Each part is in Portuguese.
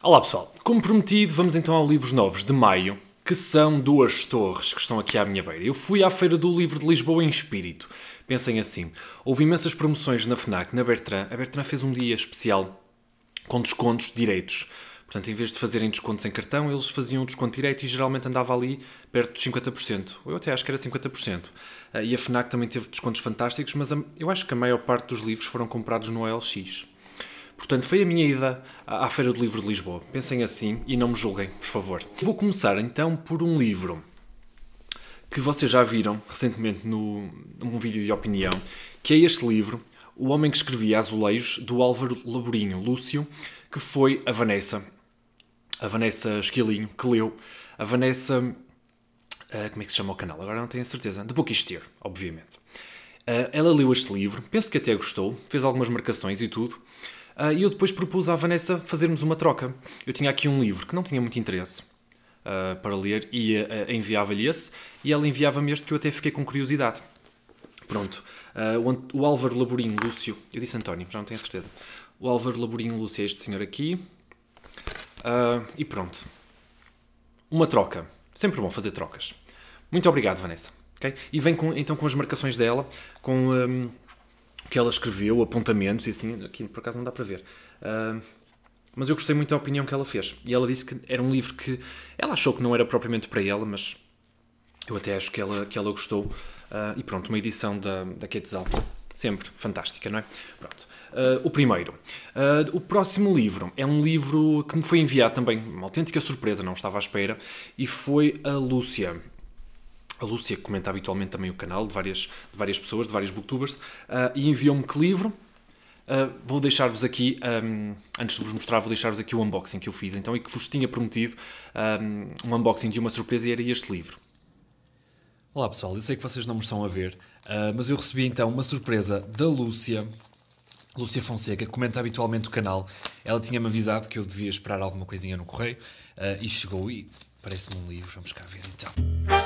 Olá pessoal, como prometido, vamos então ao Livros Novos de Maio, que são duas torres que estão aqui à minha beira. Eu fui à Feira do Livro de Lisboa em espírito. Pensem assim, houve imensas promoções na FNAC, na Bertrand. A Bertrand fez um dia especial com descontos direitos. Portanto, em vez de fazerem descontos em cartão, eles faziam desconto direito e geralmente andava ali perto de 50%. Eu até acho que era 50%. Ah, e a FNAC também teve descontos fantásticos, mas eu acho que a maior parte dos livros foram comprados no OLX. Portanto, foi a minha ida à Feira do Livro de Lisboa. Pensem assim e não me julguem, por favor. Vou começar então por um livro que vocês já viram recentemente no, num vídeo de opinião, que é este livro, O Homem que Escrevia Azulejos, do Álvaro Laborinho Lúcio, que foi a Vanessa, a Vanessa Esquilinho, que leu, a Vanessa, uh, como é que se chama o canal? Agora não tenho a certeza, do Boquisteiro, obviamente. Uh, ela leu este livro, penso que até gostou, fez algumas marcações e tudo, ah, e eu depois propus à Vanessa fazermos uma troca. Eu tinha aqui um livro que não tinha muito interesse uh, para ler e uh, enviava-lhe esse, e ela enviava-me este que eu até fiquei com curiosidade. Pronto. o, o Álvaro Laborinho Lúcio. Eu disse António, já não tenho a certeza. O Álvaro Laborinho Lúcio é este senhor aqui. e pronto. Uma troca. Sempre bom fazer trocas. Muito obrigado, Vanessa. Okay? E vem com, então com as marcações dela, com. Um, que ela escreveu, apontamentos e assim, aqui por acaso não dá para ver. Uh, mas eu gostei muito da opinião que ela fez. E ela disse que era um livro que ela achou que não era propriamente para ela, mas eu até acho que ela, que ela gostou. Uh, e pronto, uma edição da, da Quetzal. Sempre fantástica, não é? Pronto. Uh, o primeiro. Uh, o próximo livro é um livro que me foi enviado também, uma autêntica surpresa, não estava à espera, e foi a Lúcia a Lúcia comenta habitualmente também o canal de várias, de várias pessoas, de vários booktubers, uh, e enviou-me que livro. Uh, vou deixar-vos aqui, um, antes de vos mostrar, vou deixar-vos aqui o unboxing que eu fiz então e que vos tinha prometido um, um unboxing de uma surpresa e era este livro. Olá pessoal, eu sei que vocês não me estão a ver, uh, mas eu recebi então uma surpresa da Lúcia, Lúcia Fonseca, que comenta habitualmente o canal. Ela tinha-me avisado que eu devia esperar alguma coisinha no correio uh, e chegou e parece-me um livro, vamos cá ver então.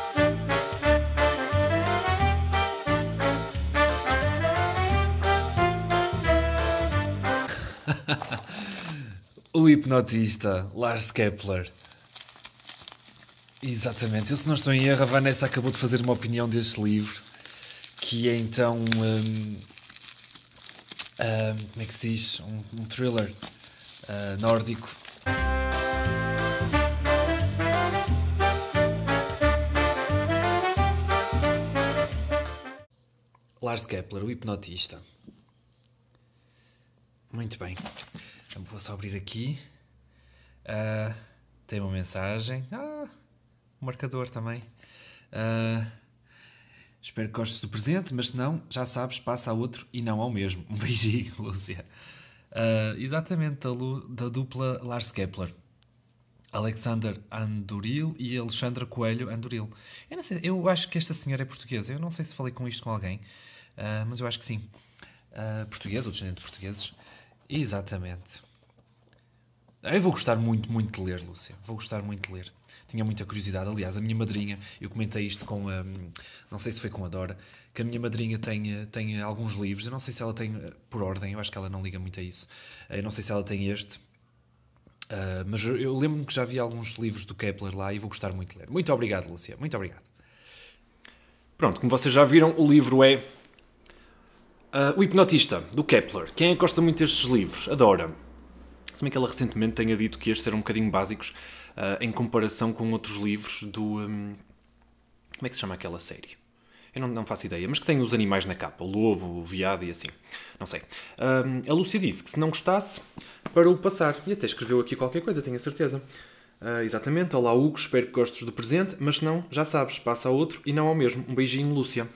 o hipnotista Lars Kepler. Exatamente. Eu, se não estou em erro, a Vanessa acabou de fazer uma opinião deste livro, que é então. Um, um, como é que se diz? Um, um thriller uh, nórdico. Lars Kepler, o hipnotista. Muito bem. Então vou só abrir aqui. Uh, tem uma mensagem. Ah, um marcador também. Uh, espero que gostes do presente, mas se não, já sabes, passa a outro e não ao mesmo. Um beijinho, Lúcia. Uh, exatamente, da, Lu, da, dupla Lars Kepler. Alexander Anduril e Alexandra Coelho Anduril. Eu, não sei, eu acho que esta senhora é portuguesa. Eu não sei se falei com isto com alguém, mas eu acho que sim. portuguesa ou descendente de portugueses. Exatamente. Eu vou gostar muito, muito de ler, Lúcia. Vou gostar muito de ler. Tinha muita curiosidade. Aliás, a minha madrinha, eu comentei isto com a. Não sei se foi com a Dora, que a minha madrinha tem, tem alguns livros. Eu não sei se ela tem por ordem, eu acho que ela não liga muito a isso. Eu não sei se ela tem este. Uh, mas eu lembro-me que já vi alguns livros do Kepler lá e vou gostar muito de ler. Muito obrigado, Lúcia. Muito obrigado. Pronto, como vocês já viram, o livro é Uh, o Hipnotista, do Kepler. Quem gosta muito destes livros? Adora. Se bem que ela recentemente tenha dito que estes eram um bocadinho básicos uh, em comparação com outros livros do. Um, como é que se chama aquela série? Eu não, não, faço ideia, mas que tem os animais na capa, o lobo, o veado e assim. Não sei. Um, a Lúcia disse que se não gostasse, para o passar. E até escreveu aqui qualquer coisa, tenho a certeza. Uh, exatamente. Olá, Hugo, espero que gostes do presente, mas se não, já sabes, passa a outro e não ao mesmo. Um beijinho, Lúcia.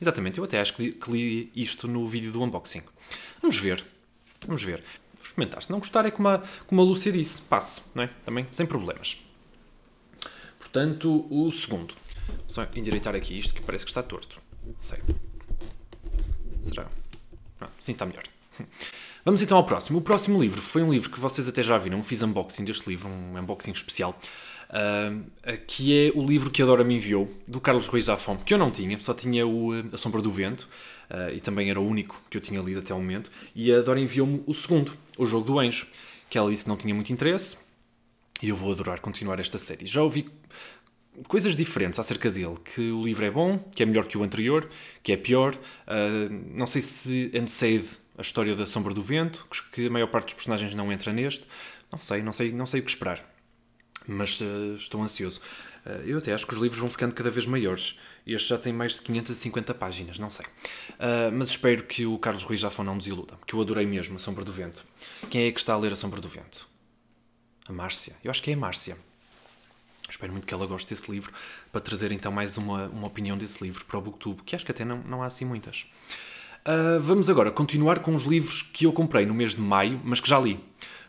Exatamente, eu até acho que li, que li isto no vídeo do unboxing. Vamos ver, vamos ver. Vou experimentar. Se não gostar, é como a, como a Lúcia disse, passo, não é? Também, sem problemas. Portanto, o segundo. Só endireitar aqui isto que parece que está torto. Sei. Será? Ah, sim, está melhor. Vamos então ao próximo. O próximo livro foi um livro que vocês até já viram. Fiz unboxing deste livro, um unboxing especial. Ah, que é o livro que a Dora me enviou, do Carlos Ruiz Afonso, que eu não tinha, só tinha o eh, A Sombra do Vento, ah, e também era o único que eu tinha lido até o momento, e a Dora enviou-me o segundo, O Jogo do Anjo, que ela disse que não tinha muito interesse, e eu vou adorar continuar esta série. Já ouvi coisas diferentes acerca dele, que o livro é bom, que é melhor que o anterior, que é pior, ah, não sei se antecede a história da Sombra do Vento, que a maior parte dos personagens não entra neste, não sei, não sei, não sei o que esperar mas uh, estou ansioso. Uh, eu até acho que os livros vão ficando cada vez maiores. Este já tem mais de 550 páginas, não sei. Uh, mas espero que o Carlos Ruiz Jafão não desiluda, iluda, que eu adorei mesmo A Sombra do Vento. Quem é que está a ler A Sombra do Vento? A Márcia. Eu acho que é a Márcia. Espero muito que ela goste desse livro, para trazer então mais uma, uma opinião desse livro para o Booktube, que acho que até não, não há assim muitas. Uh, vamos agora continuar com os livros que eu comprei no mês de maio, mas que já li.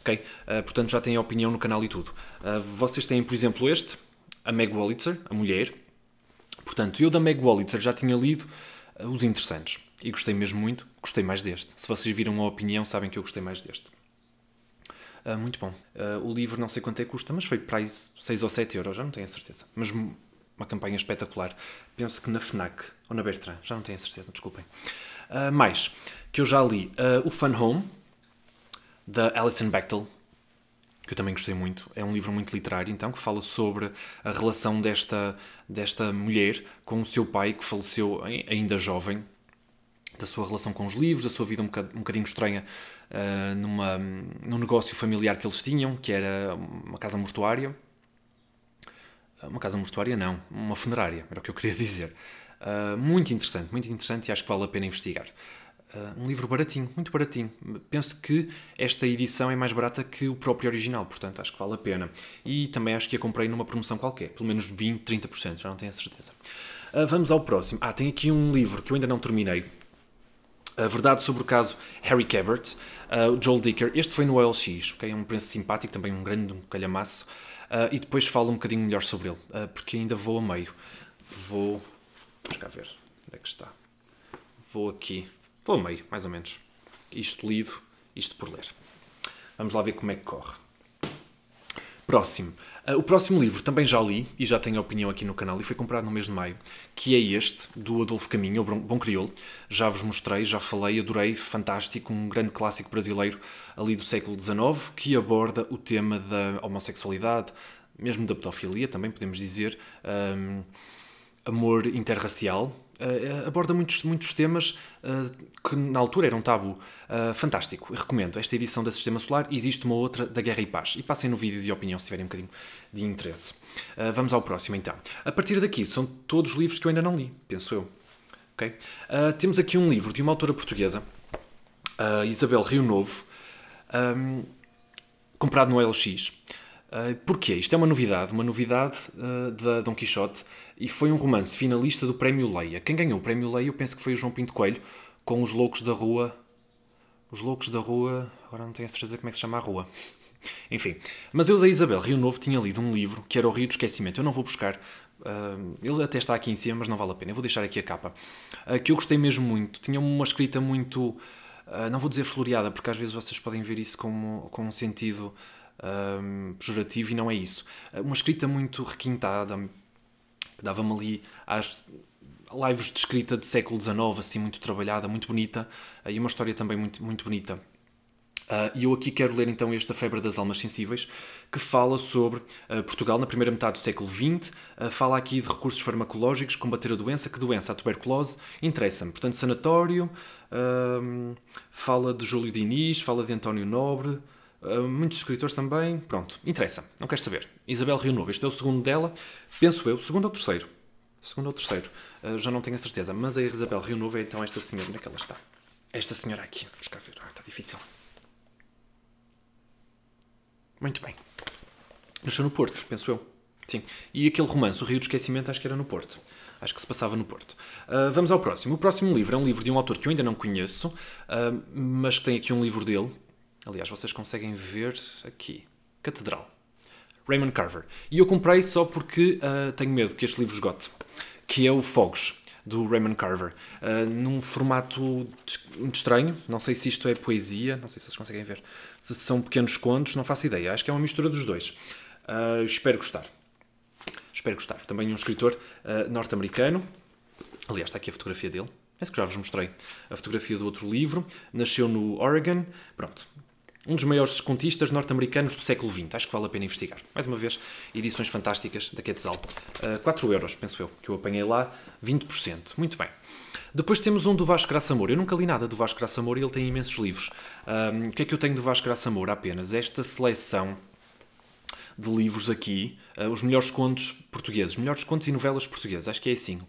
Uh, portanto, já têm opinião no canal e tudo. Uh, vocês têm, por exemplo, este, a Meg Wolitzer, a mulher. Portanto, eu da Meg Wolitzer já tinha lido uh, os interessantes. E gostei mesmo muito, gostei mais deste. Se vocês viram a opinião, sabem que eu gostei mais deste. muito bom. o livro não sei quanto é que custa, mas foi para aí 6 ou 7 euros, já não tenho a certeza. Mas uma campanha espetacular. Penso que na FNAC ou na Bertrand, já não tenho a certeza, desculpem. Uh, mais, que eu já li uh, o Fun Home, da Alison Bechtel, que eu também gostei muito. É um livro muito literário, então, que fala sobre a relação desta, desta mulher com o seu pai, que faleceu ainda jovem, da sua relação com os livros, da sua vida um bocadinho estranha uh, numa, num negócio familiar que eles tinham, que era uma casa mortuária. Ah, uma casa mortuária, não, uma funerária, era o que eu queria dizer. Uh, muito interessante, muito interessante e acho que vale a pena investigar. Eh, um livro baratinho, muito baratinho. Penso que esta edição é mais barata que o próprio original, portanto acho que vale a pena. E também acho que a comprei numa promoção qualquer, pelo menos 20, 30%, já não tenho a certeza. Uh, vamos ao próximo. Ah, tem aqui um livro que eu ainda não terminei. A verdade sobre o caso Harry Cabert, uh, Joel Dicker. Este foi no OLX, ok? é um preço simpático, também um grande um calhamaço. Uh, e depois falo um bocadinho melhor sobre ele, porque ainda vou a meio. Vou. Vamos cá ver onde é que está. Vou aqui a meio, mais ou menos. Isto lido, isto por ler. Vamos lá ver como é que corre. Próximo. Ah, o próximo livro também já li e já tenho opinião aqui no canal e foi comprado no mês de maio, que é este, do Adolfo Caminho, o Bom Crioulo. Já vos mostrei, já falei, adorei, fantástico, um grande clássico brasileiro ali do século XIX que aborda o tema da homossexualidade, mesmo da pedofilia, também podemos dizer, um, ah, amor interracial, Uh, aborda muitos, muitos temas uh, que na altura eram tabu. Uh, fantástico, recomendo esta edição da Sistema Solar. Existe uma outra da Guerra e Paz. E passem no vídeo de opinião se tiverem um bocadinho de interesse. vamos ao próximo então. A partir daqui são todos livros que eu ainda não li, penso eu. Okay? temos aqui um livro de uma autora portuguesa, Isabel Rio Novo, um, ehm, comprado no LX. Eh, porquê? Isto é uma novidade, uma novidade uh, da Dom Quixote e foi um romance finalista do Prémio Leia. Quem ganhou o Prémio Leia eu penso que foi o João Pinto Coelho com Os Loucos da Rua. Os Loucos da Rua, agora não tenho a certeza como é que se chama a rua. Enfim, mas eu da Isabel Rio Novo tinha lido um livro que era O Rio do Esquecimento. Eu não vou buscar, uh, ele até está aqui em cima, mas não vale a pena. Eu vou deixar aqui a capa, que eu gostei mesmo muito. Tinha uma escrita muito, não vou dizer floreada, porque às vezes vocês podem ver isso como, com um sentido um, pejorativo e não é isso. Ah, uma escrita muito requintada, que dava-me ali às lives de escrita do século XIX, assim, muito trabalhada, muito bonita, ah, e uma história também muito, muito bonita. Ah, e uh, eu aqui quero ler então esta Febre das Almas Sensíveis, que fala sobre uh, Portugal na primeira metade do século XX, uh, fala aqui de recursos farmacológicos, combater a doença, que doença? A tuberculose, interessa-me. Portanto, sanatório, fala de Júlio Diniz, fala de António Nobre, ah, muitos escritores também. Pronto, interessa, não queres saber. Isabel Rio Novo, este é o segundo dela, penso eu, segundo ou terceiro. Segundo ou terceiro, uh, já não tenho a certeza, mas a Isabel Rio Novo é então esta senhora. Onde é que ela está? Esta senhora aqui, vamos cá ver. Ah, está difícil. Muito bem. Nasceu no Porto, penso eu. Sim. E aquele romance, O Rio do Esquecimento, acho que era no Porto. Acho que se passava no Porto. Uh, vamos ao próximo. O próximo livro é um livro de um autor que eu ainda não conheço, mas que tem aqui um livro dele, Aliás, vocês conseguem ver aqui. Catedral. Raymond Carver. E eu comprei só porque uh, tenho medo que este livro esgote. Que é o Fogos, do Raymond Carver. Uh, num formato muito estranho. Não sei se isto é poesia, não sei se vocês conseguem ver. Se são pequenos contos, não faço ideia. Acho que é uma mistura dos dois. Uh, espero gostar. Espero gostar. Também um escritor norte-americano. Aliás, está aqui a fotografia dele. Penso é que já vos mostrei a fotografia do outro livro. Nasceu no Oregon. Pronto, um dos maiores descontistas norte-americanos do século XX. Acho que vale a pena investigar. Mais uma vez, edições fantásticas da Quetzal. Uh, eh, 4 euros, penso eu, que eu apanhei lá, 20%. Muito bem. Depois temos um do Vasco Graça Moura. Eu nunca li nada do Vasco Graça Moura e ele tem imensos livros. Um, o que é que eu tenho do Vasco Graça Moura? Apenas esta seleção de livros aqui, uh, os melhores contos portugueses, melhores contos e novelas portuguesas, acho que é assim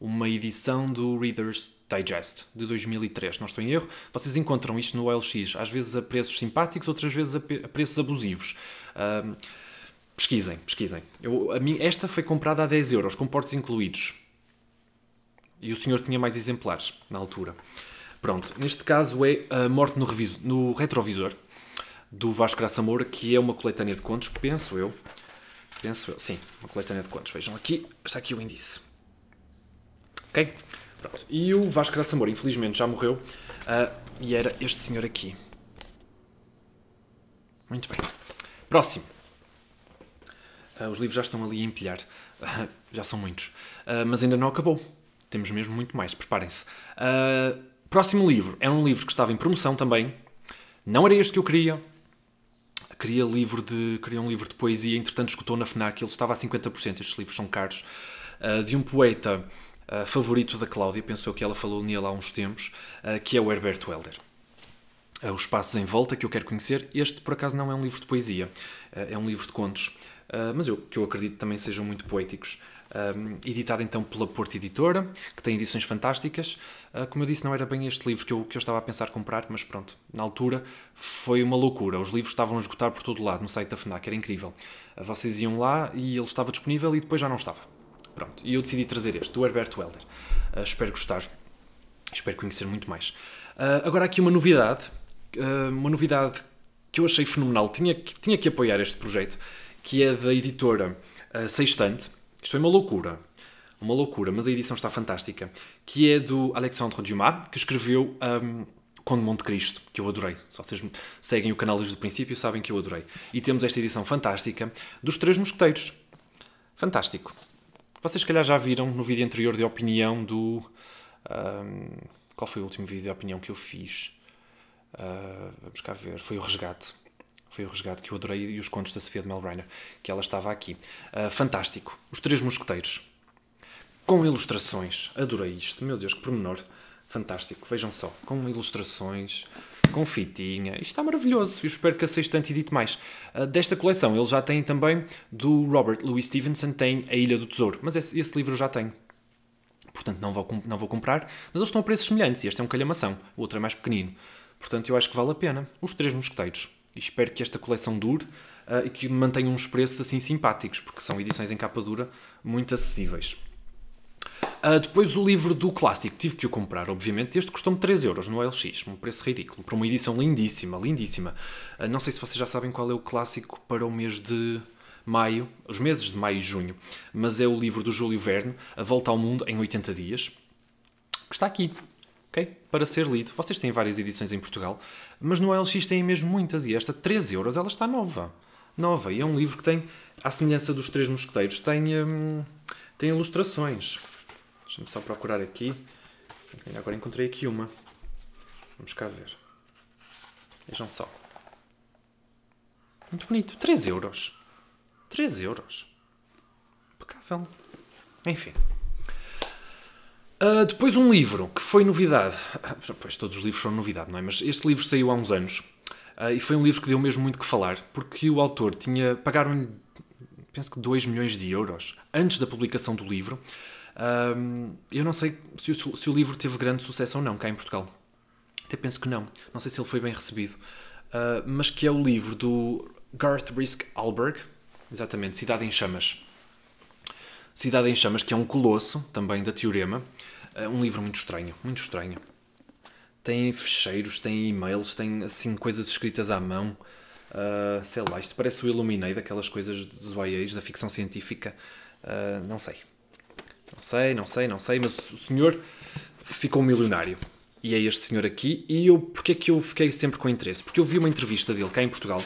uma edição do Reader's Digest de 2003, não estou em erro. Vocês encontram isto no OLX, às vezes a preços simpáticos, outras vezes a, preços abusivos. Um, pesquisem, pesquisem. Eu, a mim, esta foi comprada a 10 euros, com portes incluídos. E o senhor tinha mais exemplares na altura. Pronto, neste caso é A Morte no, reviso, no Retrovisor, do Vasco Graça Moura, que é uma coletânea de contos, penso eu. Penso eu, sim, uma coletânea de contos. Vejam aqui, está aqui o índice. Ok? Pronto. E o Vasco da Moura, infelizmente, já morreu. Uh, e era este senhor aqui. Muito bem. Próximo. Uh, os livros já estão ali a empilhar. Uh, já são muitos. mas ainda não acabou. Temos mesmo muito mais, preparem-se. próximo livro é um livro que estava em promoção também. Não era este que eu queria. Queria, livro de, queria um livro de poesia, entretanto escutou na FNAC, ele estava a 50%, estes livros são caros. de um poeta eh, favorito da Cláudia, pensou que ela falou nele há uns tempos, uh, que é o Herbert Welder. Uh, Os Passos em Volta, que eu quero conhecer. Este, por acaso, não é um livro de poesia, é um livro de contos, mas eu, que eu acredito também sejam muito poéticos. Um, editado então pela Porta Editora, que tem edições fantásticas. Uh, como eu disse, não era bem este livro que eu, que eu estava a pensar comprar, mas pronto, na altura foi uma loucura. Os livros estavam a esgotar por todo lado no site da FNAC, era incrível. Uh, vocês iam lá e ele estava disponível e depois já não estava. Pronto, e eu decidi trazer este, do Herbert Helder. Uh, ah, espero gostar, espero conhecer muito mais. Uh, agora aqui uma novidade, uh, uma novidade que eu achei fenomenal, tinha que, tinha que apoiar este projeto, que é da editora Sextante. Isto foi é uma loucura, uma loucura, mas a edição está fantástica, que é do Alexandre Dumas, que escreveu... Um, Conde Monte Cristo, que eu adorei. Se vocês seguem o canal desde o princípio, sabem que eu adorei. E temos esta edição fantástica dos Três Mosqueteiros. Fantástico. Vocês, se calhar, já viram no vídeo anterior de opinião do. Um, qual foi o último vídeo de opinião que eu fiz? Uh, vamos cá ver. Foi o Resgate. Foi o Resgate que eu adorei e os contos da Sofia de Mel Rainer, que ela estava aqui. Uh, fantástico. Os Três Mosqueteiros. Com ilustrações. Adorei isto. Meu Deus, que pormenor. Fantástico. Vejam só. Com ilustrações fitinha. Isto está maravilhoso. Eu espero que tanto e edite mais. Uh, desta coleção, eles já têm também do Robert Louis Stevenson, tem A Ilha do Tesouro. Mas esse, esse livro eu já tenho. Portanto, não vou, não vou comprar. Mas eles estão a preços semelhantes e este é um calhamação. O outro é mais pequenino. Portanto, eu acho que vale a pena. Os Três Mosqueteiros. Espero que esta coleção dure uh, e que mantenha uns preços assim simpáticos, porque são edições em capa dura muito acessíveis. Uh, depois o livro do clássico, tive que o comprar, obviamente. Este custou-me 3 euros no LX, um preço ridículo, para uma edição lindíssima, lindíssima. Uh, não sei se vocês já sabem qual é o clássico para o mês de maio, os meses de maio e junho, mas é o livro do Júlio Verne, A Volta ao Mundo em 80 Dias, que está aqui, ok? Para ser lido. Vocês têm várias edições em Portugal, mas no LX têm mesmo muitas, e esta, 3 euros, ela está nova. Nova, e é um livro que tem, à semelhança dos Três Mosqueteiros, tem, hum, tem ilustrações. Deixa-me só procurar aqui. Agora encontrei aqui uma. Vamos cá ver. Vejam só. Muito bonito. 3 euros. 3 euros. Impecável. Enfim. Uh, depois um livro que foi novidade. Ah, pois todos os livros são novidade, não é? Mas este livro saiu há uns anos uh, e foi um livro que deu mesmo muito que falar porque o autor tinha. pagaram-lhe, penso que 2 milhões de euros antes da publicação do livro um, eu não sei se o, se o, livro teve grande sucesso ou não cá em Portugal. Até penso que não. Não sei se ele foi bem recebido. Uh, mas que é o livro do Garth Risk Alberg, exatamente, Cidade em Chamas. Cidade em Chamas, que é um colosso também da Teorema. Uh, um livro muito estranho, muito estranho. Tem fecheiros, tem e-mails, tem assim coisas escritas à mão. Uh, sei lá, isto parece o Illuminei daquelas coisas dos YAs, da ficção científica. Uh, não sei. Não sei, não sei, não sei, mas o senhor ficou milionário. E é este senhor aqui. E eu, porque é que eu fiquei sempre com interesse? Porque eu vi uma entrevista dele cá em Portugal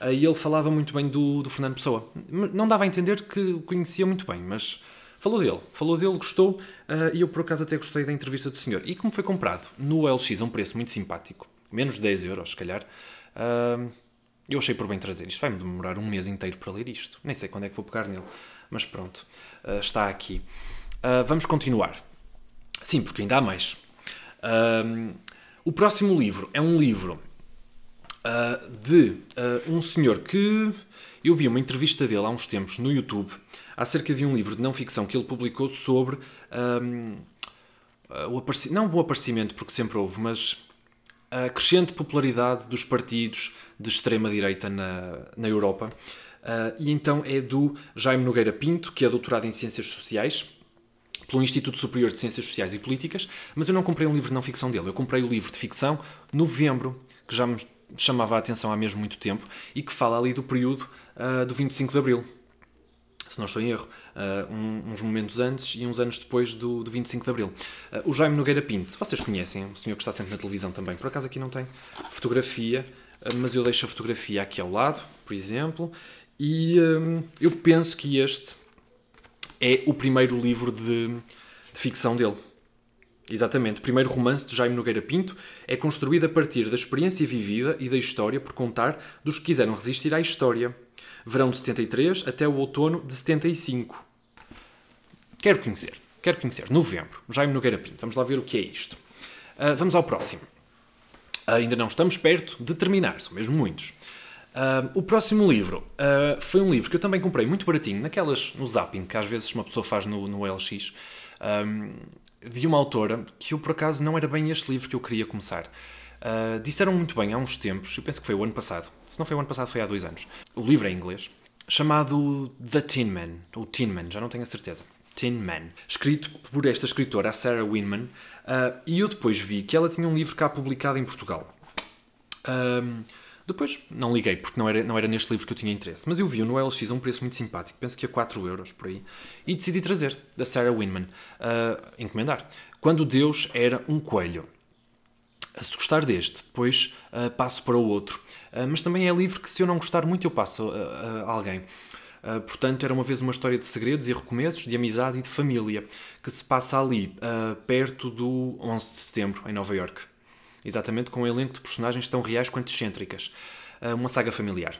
eh, e ele falava muito bem do, do Fernando Pessoa. Não dava a entender que o conhecia muito bem, mas falou dele, falou dele, gostou eh, e eu por acaso até gostei da entrevista do senhor. E como foi comprado no LX a um preço muito simpático, menos 10 euros se calhar, eh, eu achei por bem trazer. Isto vai-me demorar um mês inteiro para ler isto. Nem sei quando é que vou pegar nele. Mas pronto, uh, está aqui. Uh, vamos continuar. Sim, porque ainda há mais. Uh, o próximo livro é um livro eh, de um senhor que eu vi uma entrevista dele há uns tempos no YouTube acerca de um livro de não ficção que ele publicou sobre ehm, o aparecimento, não o aparecimento, porque sempre houve, mas a crescente popularidade dos partidos de extrema-direita na, na Europa Uh, e então é do Jaime Nogueira Pinto, que é doutorado em Ciências Sociais pelo Instituto Superior de Ciências Sociais e Políticas, mas eu não comprei um livro de não ficção dele, eu comprei o livro de ficção Novembro, que já me chamava a atenção há mesmo muito tempo e que fala ali do período uh, do 25 de Abril, se não estou em erro, uh, um, uns momentos antes e uns anos depois do, do 25 de Abril. Uh, o Jaime Nogueira Pinto, vocês conhecem, o senhor que está sempre na televisão também, por acaso aqui não tem fotografia, mas eu deixo a fotografia aqui ao lado, por exemplo, e hum, eu penso que este é o primeiro livro de, de ficção dele. Exatamente, o primeiro romance de Jaime Nogueira Pinto é construído a partir da experiência vivida e da história por contar dos que quiseram resistir à história. Verão de 73 até o outono de 75. Quero conhecer, quero conhecer. Novembro, Jaime Nogueira Pinto. Vamos lá ver o que é isto. Uh, vamos ao próximo. Uh, ainda não estamos perto de terminar, são mesmo muitos. Uh, o próximo livro uh, foi um livro que eu também comprei muito baratinho, naquelas, no zapping, que às vezes uma pessoa faz no, no LX, um, de uma autora que eu por acaso não era bem este livro que eu queria começar. Uh, ah, disseram muito bem há uns tempos, eu penso que foi o ano passado, se não foi o ano passado, foi há dois anos. O livro é em inglês, chamado The Tin Man, ou Tin Man, já não tenho a certeza. Tin Man, escrito por esta escritora, a Sarah Winman, ah, e eu depois vi que ela tinha um livro cá publicado em Portugal. Depois não liguei, porque não era, não era neste livro que eu tinha interesse, mas eu vi-o no LX a um preço muito simpático, penso que a 4 euros por aí, e decidi trazer, da Sarah Winman, uh, encomendar. Quando Deus era um coelho. Se gostar deste, depois uh, passo para o outro. Uh, mas também é livro que, se eu não gostar muito, eu passo a alguém. Uh, portanto, era uma vez uma história de segredos e recomeços, de amizade e de família, que se passa ali, uh, perto do 11 de setembro, em Nova York exatamente com um elenco de personagens tão reais quanto excêntricas. Ah, uma saga familiar.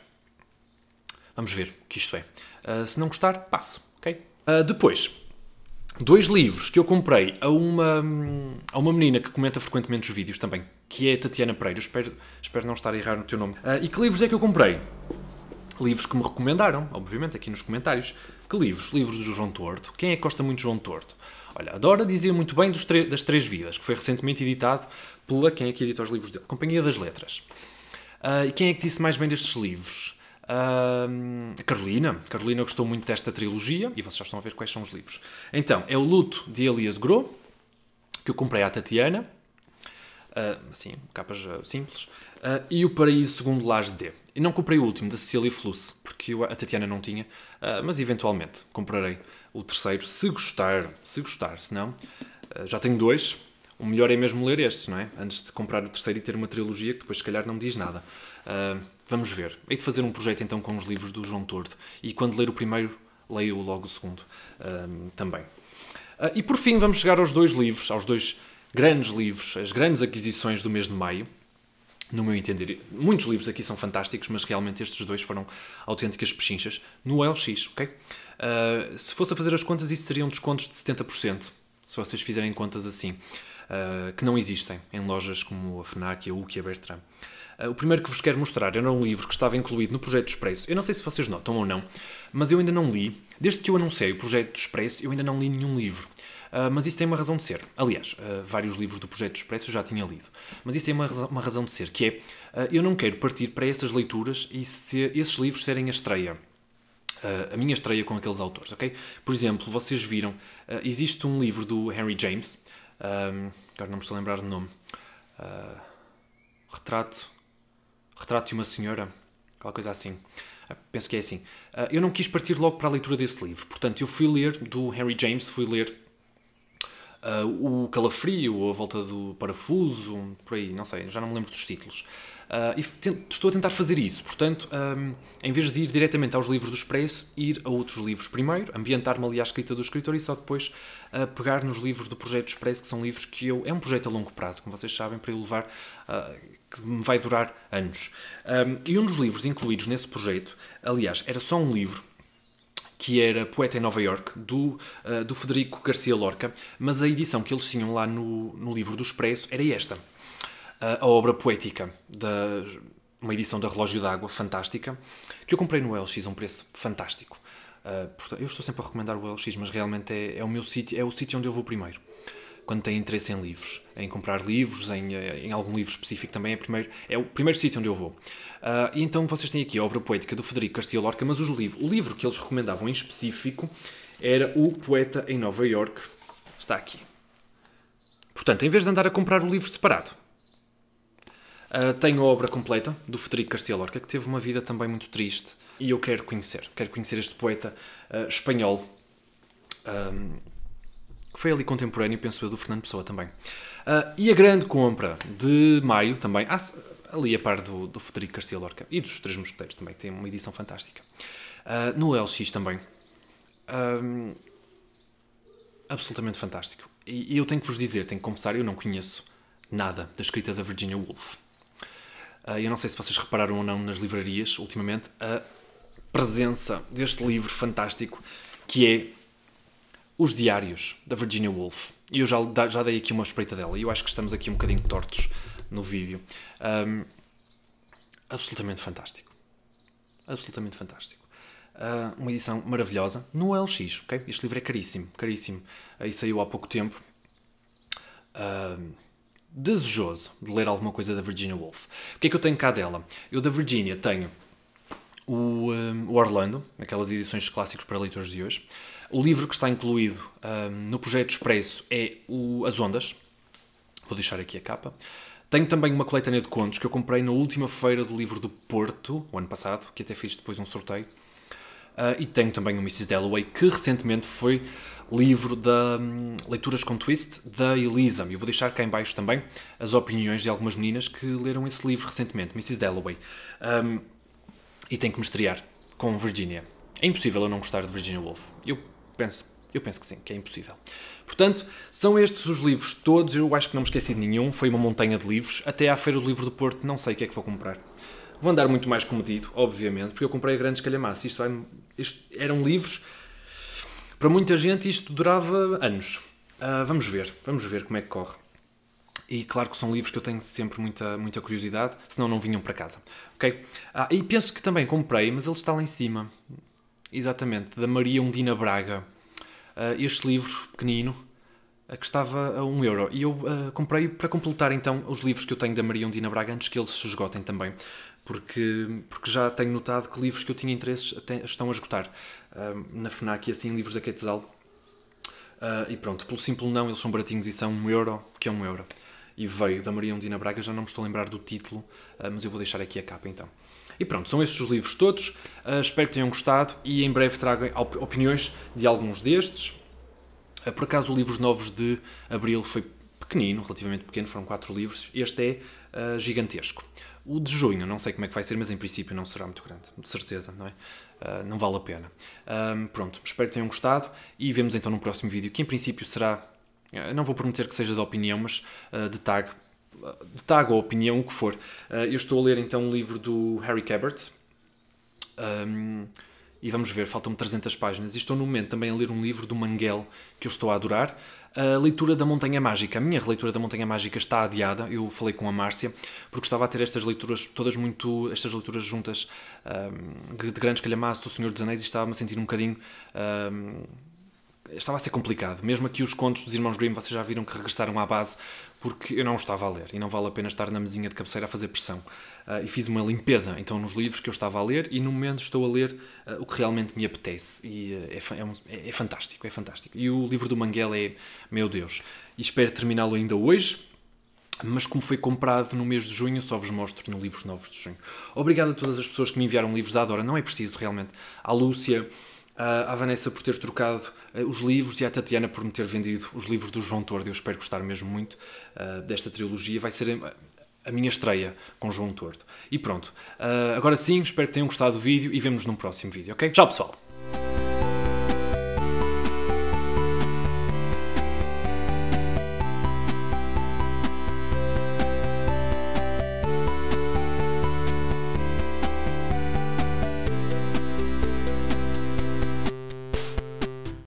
Vamos ver o que isto é. Ah, se não gostar, passo, ok? Ah, depois, dois livros que eu comprei a uma, a uma menina que comenta frequentemente os vídeos também, que é Tatiana Pereira. Espero, espero não estar a errar no teu nome. E que livros é que eu comprei? livros que me recomendaram, obviamente, aqui nos comentários. Que livros? Livros do João Torto. Quem é que gosta muito de João Torto? Olha, Adora dizia muito bem das Três Vidas, que foi recentemente editado pela, quem é que edita os livros dele? Companhia das Letras. Uh, e quem é que disse mais bem destes livros? Uh, Carolina. Carolina gostou muito desta trilogia, e vocês já estão a ver quais são os livros. Então, é o Luto, de Elias Gros, que eu comprei à Tatiana, assim, capas ah, simples, ah, e o Paraíso segundo Lars D. E não comprei o último, da Cecília Flusse, porque a Tatiana não tinha, mas eventualmente comprarei o terceiro, se gostar, se gostar, se não, já tenho dois, o melhor é mesmo ler estes, não é? Antes de comprar o terceiro e ter uma trilogia que depois se calhar não diz nada. vamos ver. Hei de fazer um projeto então com os livros do João Tordo, e quando ler o primeiro, leio logo o segundo também. e por fim vamos chegar aos dois livros, aos dois grandes livros, as grandes aquisições do mês de maio, no meu entender. Muitos livros aqui são fantásticos, mas realmente estes dois foram autênticas pechinchas no LX, ok? Uh, se fosse a fazer as contas, isso seriam descontos de 70%, se vocês fizerem contas assim, uh, que não existem em lojas como a FNAC, a Uki e a Bertram. Uh, ah, o primeiro que vos quero mostrar era um livro que estava incluído no Projeto Expresso. Eu não sei se vocês notam ou não, mas eu ainda não li. Desde que eu anunciei o Projeto Expresso, eu ainda não li nenhum livro. Ah, mas isso tem uma razão de ser. Aliás, uh, vários livros do Projeto Expresso eu já tinha lido. Mas isso tem uma, razão, uma razão de ser, que é, uh, eu não quero partir para essas leituras e se, esses livros serem a estreia. a minha estreia com aqueles autores, ok? Por exemplo, vocês viram, existe um livro do Henry James, agora não me estou a lembrar do nome, Retrato, Retrato de uma Senhora, qualquer coisa assim penso que é assim. eu não quis partir logo para a leitura desse livro, portanto, eu fui ler do Henry James, fui ler uh, o calafrio, a volta do parafuso, por aí, não sei, já não me lembro dos títulos. Uh, e tento, estou a tentar fazer isso, portanto, um, ah, em vez de ir diretamente aos livros do Expresso, ir a outros livros primeiro, ambientar-me ali à escrita do escritor e só depois uh, pegar nos livros do Projeto Expresso, que são livros que eu. É um projeto a longo prazo, como vocês sabem, para eu levar, que me vai durar anos. Um, e um dos livros incluídos nesse projeto, aliás, era só um livro que era Poeta em Nova York, do, uh, do Federico Garcia Lorca, mas a edição que eles tinham lá no, no livro do Expresso era esta, uh, a obra poética, da, uma edição da Relógio d'Água, fantástica, que eu comprei no LX a um preço fantástico. Uh, eh, portanto, eu estou sempre a recomendar o LX, mas realmente é, é o meu sítio, é o sítio onde eu vou primeiro quando têm interesse em livros, em comprar livros, em, eh, em algum livro específico também, é, primeiro, é o primeiro sítio onde eu vou. Uh, e então vocês têm aqui a obra poética do Federico Garcia Lorca, mas os livros, o livro que eles recomendavam em específico era O Poeta em Nova York. Está aqui. Portanto, em vez de andar a comprar o livro separado, uh, tenho a obra completa do Federico Garcia Lorca, que teve uma vida também muito triste, e eu quero conhecer. Quero conhecer este poeta uh, espanhol um, que foi ali contemporâneo, penso eu, do Fernando Pessoa também. Uh, e a grande compra de maio também, ah, ali a par do, do Federico Garcia Lorca e dos Três Mosqueteiros também, tem uma edição fantástica. Uh, no LX também. Um, absolutamente fantástico. E, e eu tenho que vos dizer, tenho que confessar, eu não conheço nada da escrita da Virginia Woolf. Uh, eu não sei se vocês repararam ou não nas livrarias ultimamente a presença deste livro fantástico que é os Diários, da Virginia Woolf. E eu já, já dei aqui uma espreita dela e eu acho que estamos aqui um bocadinho tortos no vídeo. Um, absolutamente fantástico. Absolutamente fantástico. Uh, uma edição maravilhosa no LX, ok? Este livro é caríssimo, caríssimo. Aí ah, saiu há pouco tempo. Uh, desejoso de ler alguma coisa da Virginia Woolf. O que é que eu tenho cá dela? Eu da Virginia tenho o, um, o Orlando, aquelas edições clássicos para leitores de hoje. O livro que está incluído um, no projeto Expresso é o As Ondas. Vou deixar aqui a capa. Tenho também uma coletânea de contos que eu comprei na última feira do livro do Porto, o ano passado, que até fiz depois um sorteio. Uh, e tenho também o Mrs. Dalloway, que recentemente foi livro da um, Leituras com Twist da Elisa. E eu vou deixar cá em baixo também as opiniões de algumas meninas que leram esse livro recentemente, Mrs. Dalloway. Um, e tenho que me estrear com Virginia. É impossível eu não gostar de Virginia Woolf. Eu Penso, eu penso que sim, que é impossível. Portanto, são estes os livros todos, eu acho que não me esqueci de nenhum, foi uma montanha de livros. Até à Feira do Livro do Porto, não sei o que é que vou comprar. Vou andar muito mais comedido, obviamente, porque eu comprei a grande escalhamaça. Isto, isto eram livros, para muita gente isto durava anos. Uh, vamos ver, vamos ver como é que corre. E claro que são livros que eu tenho sempre muita, muita curiosidade, senão não vinham para casa. Ok? Ah, e penso que também comprei, mas ele está lá em cima exatamente, da Maria Undina Braga. Uh, este livro pequenino uh, estava a um euro e eu uh, comprei para completar então os livros que eu tenho da Maria Undina Braga antes que eles se esgotem também porque, porque já tenho notado que livros que eu tinha interesses estão a esgotar na FNAC e assim livros da Quetzal e pronto, pelo simples não eles são baratinhos e são um euro, que é um euro e veio da Maria Undina Braga, já não me estou a lembrar do título mas eu vou deixar aqui a capa então e pronto, são estes os livros todos. Uh, espero que tenham gostado e em breve trago op opiniões de alguns destes. Uh, por acaso, o livros novos de abril foi pequenino, relativamente pequeno, foram quatro livros. Este é uh, gigantesco. O de junho, não sei como é que vai ser, mas em princípio não será muito grande, de certeza, não é? Uh, não vale a pena. pronto, espero que tenham gostado e vemos então no próximo vídeo, que em princípio será. Uh, não vou prometer que seja de opinião, mas uh, de tag trago a opinião, o que for. Eh, eu estou a ler então um livro do Harry Cabert. Um, ehm, e vamos ver, faltam-me 300 páginas. E estou no momento também a ler um livro do Manguel, que eu estou a adorar. A leitura da Montanha Mágica. A minha leitura da Montanha Mágica está adiada. Eu falei com a Márcia, porque estava a ter estas leituras, todas muito, estas leituras juntas, um, ehm, de Grandes Calhamaços, O Senhor dos Anéis, e estava-me a sentir um bocadinho. Um, ehm, estava a ser complicado. Mesmo aqui os contos dos Irmãos Grimm, vocês já viram que regressaram à base porque eu não estava a ler e não vale a pena estar na mesinha de cabeceira a fazer pressão. Uh, e fiz uma limpeza então nos livros que eu estava a ler e no momento estou a ler uh, o que realmente me apetece e uh, é, é, um, é, é, fantástico, é fantástico. E o livro do Manguela é, meu Deus, e espero terminá-lo ainda hoje. Mas como foi comprado no mês de junho, só vos mostro no Livros Novos de Junho. Obrigado a todas as pessoas que me enviaram livros à Dora, não é preciso realmente. À Lúcia, à Vanessa por ter trocado eh, os livros e à Tatiana por me ter vendido os livros do João Tordo. Eu espero gostar mesmo muito uh, desta trilogia. Vai ser eh, a, minha estreia com João Tordo. E pronto. Uh, agora sim, espero que tenham gostado do vídeo e vemos nos num próximo vídeo, ok? Tchau, pessoal!